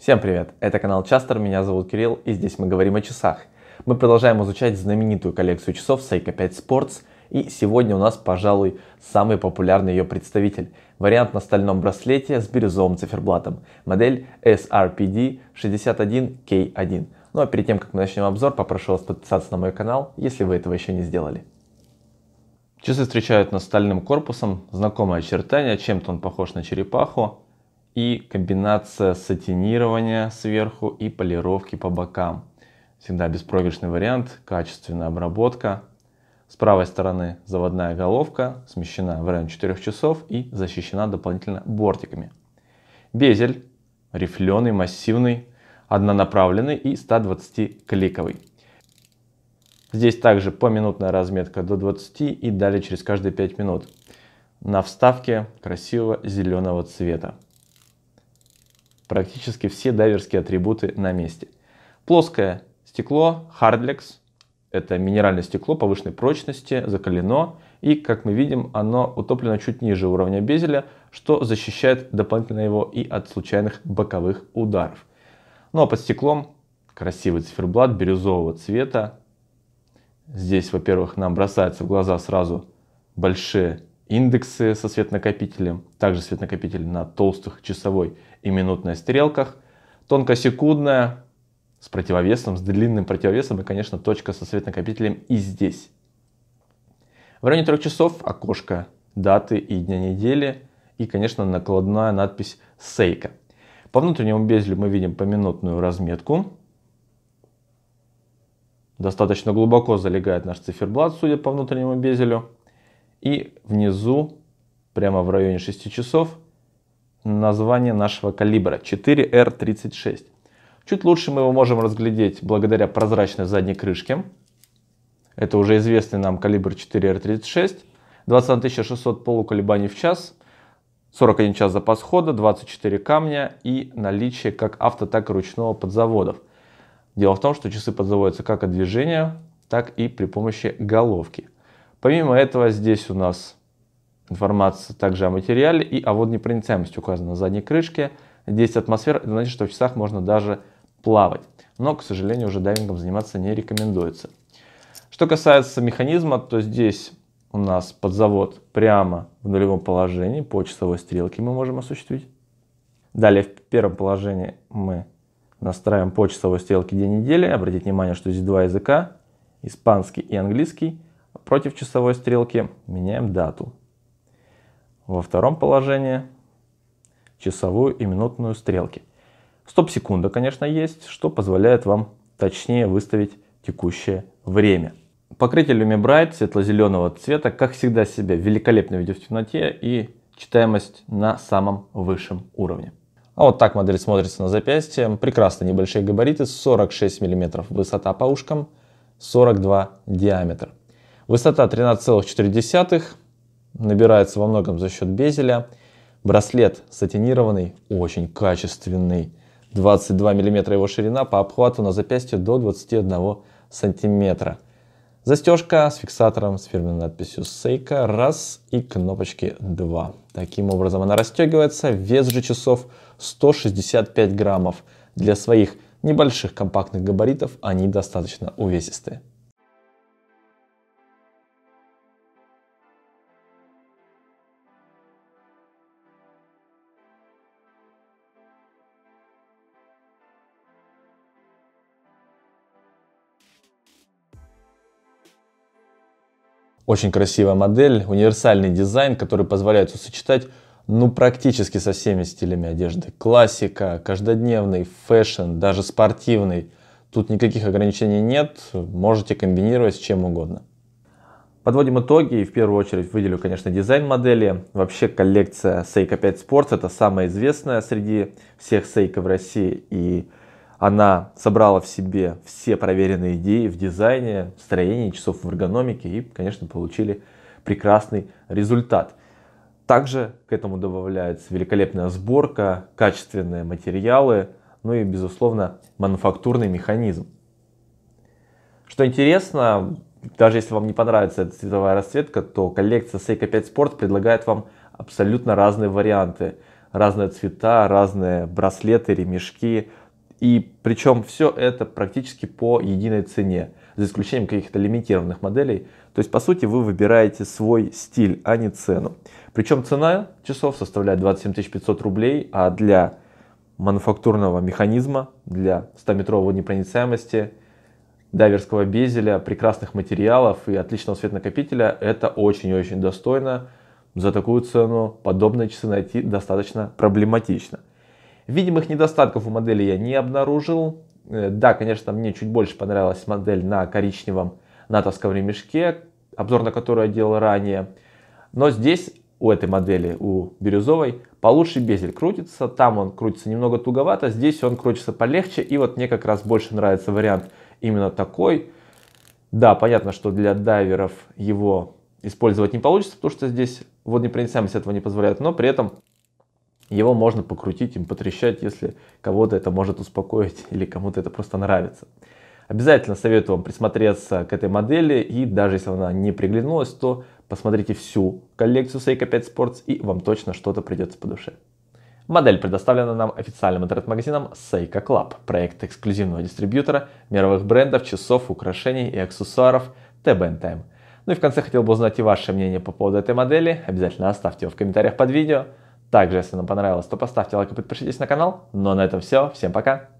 Всем привет! Это канал Частер, меня зовут Кирилл, и здесь мы говорим о часах. Мы продолжаем изучать знаменитую коллекцию часов Seiko 5 Sports, и сегодня у нас, пожалуй, самый популярный ее представитель. Вариант на стальном браслете с бирюзовым циферблатом. Модель SRPD 61K1. Ну а перед тем, как мы начнем обзор, попрошу вас подписаться на мой канал, если вы этого еще не сделали. Часы встречают нас стальным корпусом, знакомое очертание, чем-то он похож на черепаху, и комбинация сатинирования сверху и полировки по бокам. Всегда беспроигрышный вариант, качественная обработка. С правой стороны заводная головка, смещена в район 4 часов и защищена дополнительно бортиками. Безель рифленый, массивный, однонаправленный и 120-кликовый. Здесь также поминутная разметка до 20 и далее через каждые 5 минут. На вставке красивого зеленого цвета практически все дайверские атрибуты на месте. Плоское стекло, хардлекс, это минеральное стекло повышенной прочности, закалено, и, как мы видим, оно утоплено чуть ниже уровня безеля, что защищает дополнительно его и от случайных боковых ударов. Ну а под стеклом красивый циферблат бирюзового цвета. Здесь, во-первых, нам бросается в глаза сразу большие индексы со светнакопителем, также светнакопитель на толстых часовой и минутной стрелках, тонкосекундная с противовесом, с длинным противовесом и, конечно, точка со светнакопителем и здесь. В районе трех часов окошко даты и дня недели и, конечно, накладная надпись «Сейка». По внутреннему безлю мы видим поминутную разметку. Достаточно глубоко залегает наш циферблат, судя по внутреннему безелю. И внизу, прямо в районе 6 часов, название нашего калибра 4R36. Чуть лучше мы его можем разглядеть благодаря прозрачной задней крышке. Это уже известный нам калибр 4R36. 21600 полуколебаний в час, 41 час запас хода, 24 камня и наличие как авто, так и ручного подзаводов. Дело в том, что часы подзаводятся как от движения, так и при помощи головки. Помимо этого здесь у нас информация также о материале и о водонепроницаемости указана на задней крышке. 10 атмосфер, это значит, что в часах можно даже плавать. Но, к сожалению, уже дайвингом заниматься не рекомендуется. Что касается механизма, то здесь у нас подзавод прямо в нулевом положении, по часовой стрелке мы можем осуществить. Далее в первом положении мы настраиваем по часовой стрелке день недели. Обратите внимание, что здесь два языка, испанский и английский против часовой стрелки, меняем дату. Во втором положении часовую и минутную стрелки. Стоп-секунда, конечно, есть, что позволяет вам точнее выставить текущее время. Покрытие Lumibrite светло-зеленого цвета, как всегда, себя великолепно ведет в темноте и читаемость на самом высшем уровне. А вот так модель смотрится на запястье. Прекрасно небольшие габариты, 46 мм высота по ушкам, 42 диаметр. Высота 13,4, набирается во многом за счет безеля. Браслет сатинированный, очень качественный. 22 мм его ширина, по обхвату на запястье до 21 см. Застежка с фиксатором с фирменной надписью Seiko, раз, и кнопочки 2. Таким образом она расстегивается, вес же часов 165 граммов. Для своих небольших компактных габаритов они достаточно увесистые. Очень красивая модель, универсальный дизайн, который позволяет сочетать ну практически со всеми стилями одежды. Классика, каждодневный, фэшн, даже спортивный. Тут никаких ограничений нет, можете комбинировать с чем угодно. Подводим итоги и в первую очередь выделю, конечно, дизайн модели. Вообще коллекция Seiko 5 Sports это самая известная среди всех Seiko в России и она собрала в себе все проверенные идеи в дизайне, в строении часов в эргономике и, конечно, получили прекрасный результат. Также к этому добавляется великолепная сборка, качественные материалы, ну и, безусловно, мануфактурный механизм. Что интересно, даже если вам не понравится эта цветовая расцветка, то коллекция Seiko 5 Sport предлагает вам абсолютно разные варианты. Разные цвета, разные браслеты, ремешки, и причем все это практически по единой цене, за исключением каких-то лимитированных моделей. То есть, по сути, вы выбираете свой стиль, а не цену. Причем цена часов составляет 27 500 рублей, а для мануфактурного механизма, для 100 метрового непроницаемости, дайверского безеля, прекрасных материалов и отличного светонакопителя это очень-очень и достойно. За такую цену подобные часы найти достаточно проблематично. Видимых недостатков у модели я не обнаружил. Э, да, конечно, мне чуть больше понравилась модель на коричневом натовском ремешке, обзор на которую я делал ранее. Но здесь у этой модели, у бирюзовой, получше безель крутится. Там он крутится немного туговато, здесь он крутится полегче. И вот мне как раз больше нравится вариант именно такой. Да, понятно, что для дайверов его использовать не получится, потому что здесь водонепроницаемость этого не позволяет, но при этом его можно покрутить, им потрещать, если кого-то это может успокоить или кому-то это просто нравится. Обязательно советую вам присмотреться к этой модели и даже если она не приглянулась, то посмотрите всю коллекцию Seiko 5 Sports и вам точно что-то придется по душе. Модель предоставлена нам официальным интернет-магазином Seiko Club, проект эксклюзивного дистрибьютора мировых брендов, часов, украшений и аксессуаров TB Time. Ну и в конце хотел бы узнать и ваше мнение по поводу этой модели, обязательно оставьте его в комментариях под видео. Также, если вам понравилось, то поставьте лайк и подпишитесь на канал. Ну а на этом все. Всем пока!